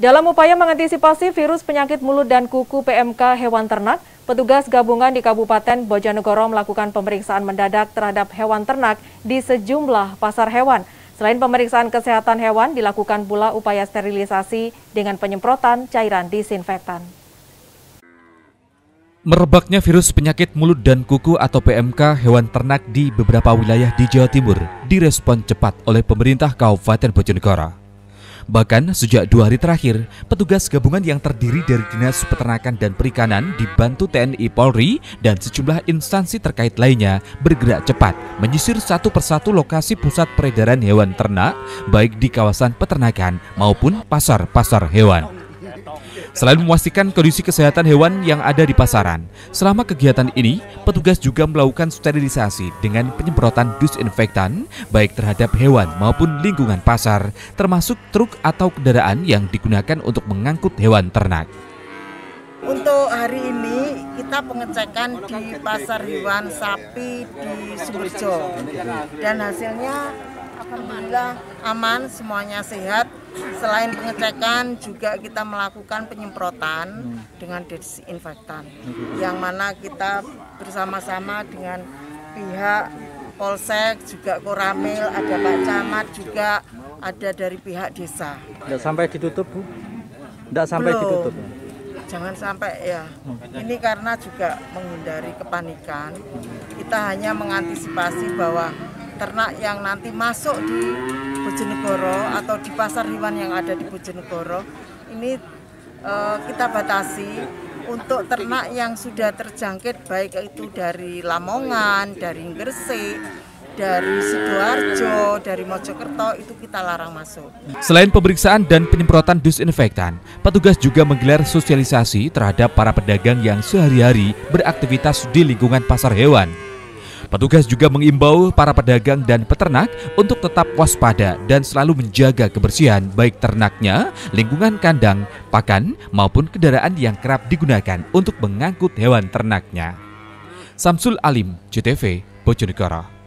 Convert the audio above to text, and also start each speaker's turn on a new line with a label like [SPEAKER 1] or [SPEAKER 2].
[SPEAKER 1] Dalam upaya mengantisipasi virus penyakit mulut dan kuku PMK hewan ternak, petugas gabungan di Kabupaten Bojonegoro melakukan pemeriksaan mendadak terhadap hewan ternak di sejumlah pasar hewan. Selain pemeriksaan kesehatan hewan, dilakukan pula upaya sterilisasi dengan penyemprotan cairan disinfektan.
[SPEAKER 2] Merebaknya virus penyakit mulut dan kuku atau PMK hewan ternak di beberapa wilayah di Jawa Timur direspon cepat oleh pemerintah Kabupaten Bojonegoro. Bahkan sejak dua hari terakhir, petugas gabungan yang terdiri dari Dinas Peternakan dan Perikanan dibantu TNI Polri dan sejumlah instansi terkait lainnya bergerak cepat menyisir satu persatu lokasi pusat peredaran hewan ternak baik di kawasan peternakan maupun pasar-pasar hewan. Selain memastikan kondisi kesehatan hewan yang ada di pasaran, selama kegiatan ini petugas juga melakukan sterilisasi dengan penyemprotan disinfektan baik terhadap hewan maupun lingkungan pasar, termasuk truk atau kendaraan yang digunakan untuk mengangkut hewan ternak.
[SPEAKER 1] Untuk hari ini kita pengecekan di pasar hewan sapi di Sumberjo dan hasilnya Alhamdulillah aman, semuanya sehat. Selain pengecekan juga kita melakukan penyemprotan hmm. dengan disinfektan hmm. yang mana kita bersama-sama dengan pihak Polsek juga Koramil, ada Pak Camat juga ada dari pihak desa.
[SPEAKER 2] Tidak sampai ditutup, Bu? Tidak sampai Belum. ditutup.
[SPEAKER 1] Jangan sampai ya. Hmm. Ini karena juga menghindari kepanikan. Kita hanya mengantisipasi bahwa Ternak yang nanti masuk di Bojonegoro atau di pasar hewan yang ada di Bojonegoro ini uh, kita batasi untuk ternak yang sudah terjangkit baik itu dari Lamongan, dari Gresik, dari Sidoarjo, dari Mojokerto itu kita larang masuk. Selain
[SPEAKER 2] pemeriksaan dan penyemprotan disinfektan, petugas juga menggelar sosialisasi terhadap para pedagang yang sehari-hari beraktivitas di lingkungan pasar hewan. Petugas juga mengimbau para pedagang dan peternak untuk tetap waspada dan selalu menjaga kebersihan baik ternaknya, lingkungan kandang, pakan, maupun kendaraan yang kerap digunakan untuk mengangkut hewan ternaknya. Samsul Alim, CTV, Bojonegoro.